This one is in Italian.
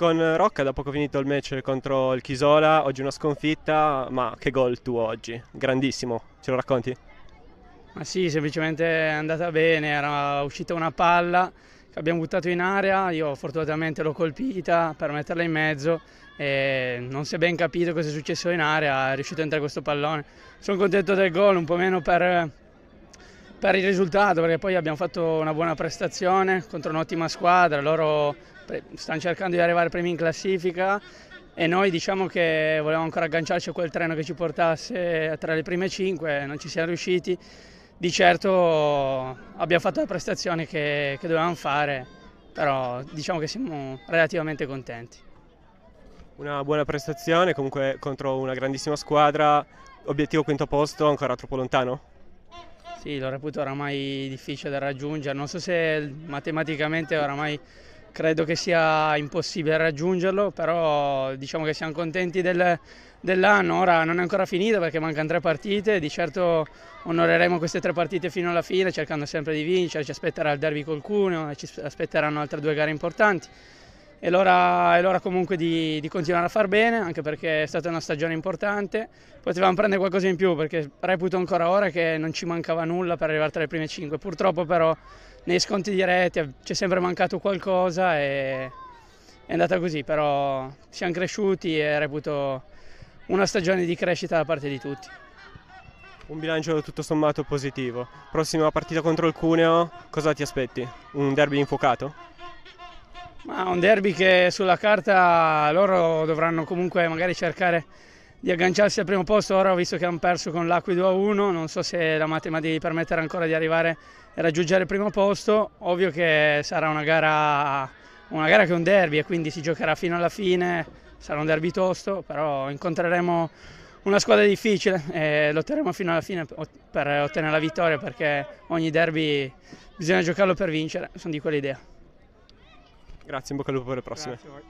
con Rocca dopo che ho finito il match contro il Chisola, oggi una sconfitta, ma che gol tu oggi? Grandissimo, ce lo racconti? Ma sì, semplicemente è andata bene, era uscita una palla che abbiamo buttato in area, io fortunatamente l'ho colpita per metterla in mezzo e non si è ben capito cosa è successo in area, è riuscito a entrare questo pallone. Sono contento del gol, un po' meno per per il risultato, perché poi abbiamo fatto una buona prestazione contro un'ottima squadra, loro stanno cercando di arrivare primi in classifica e noi diciamo che volevamo ancora agganciarci a quel treno che ci portasse tra le prime cinque, non ci siamo riusciti, di certo abbiamo fatto la prestazione che, che dovevamo fare, però diciamo che siamo relativamente contenti una buona prestazione comunque contro una grandissima squadra. Obiettivo quinto posto ancora troppo lontano? Sì, lo reputo oramai difficile da raggiungere, non so se matematicamente oramai credo che sia impossibile raggiungerlo, però diciamo che siamo contenti del, dell'anno, ora non è ancora finito perché mancano tre partite, di certo onoreremo queste tre partite fino alla fine cercando sempre di vincere, ci aspetterà il derby col Cuneo, ci aspetteranno altre due gare importanti è l'ora, comunque di, di, continuare a far bene, anche perché è stata una stagione importante. Potevamo prendere qualcosa in più perché reputo ancora ora che non ci mancava nulla per arrivare tra le prime 5. Purtroppo però nei sconti diretti eh, ci è sempre mancato qualcosa e è andata così, però siamo cresciuti e reputo una stagione di crescita da parte di tutti. Un bilancio tutto sommato positivo. Prossima partita contro il Cuneo, cosa ti aspetti? Un derby infuocato? Ma un derby che sulla carta loro dovranno comunque magari cercare di agganciarsi al primo posto, ora ho visto che hanno perso con l'Acqui 2 a 1, non so se la matematica gli permettere ancora di arrivare e raggiungere il primo posto, ovvio che sarà una gara, una gara che è un derby e quindi si giocherà fino alla fine, sarà un derby tosto, però incontreremo una squadra difficile e lotteremo fino alla fine per ottenere la vittoria perché ogni derby bisogna giocarlo per vincere, sono di quell'idea. Grazie, in bocca al lupo per le prossime.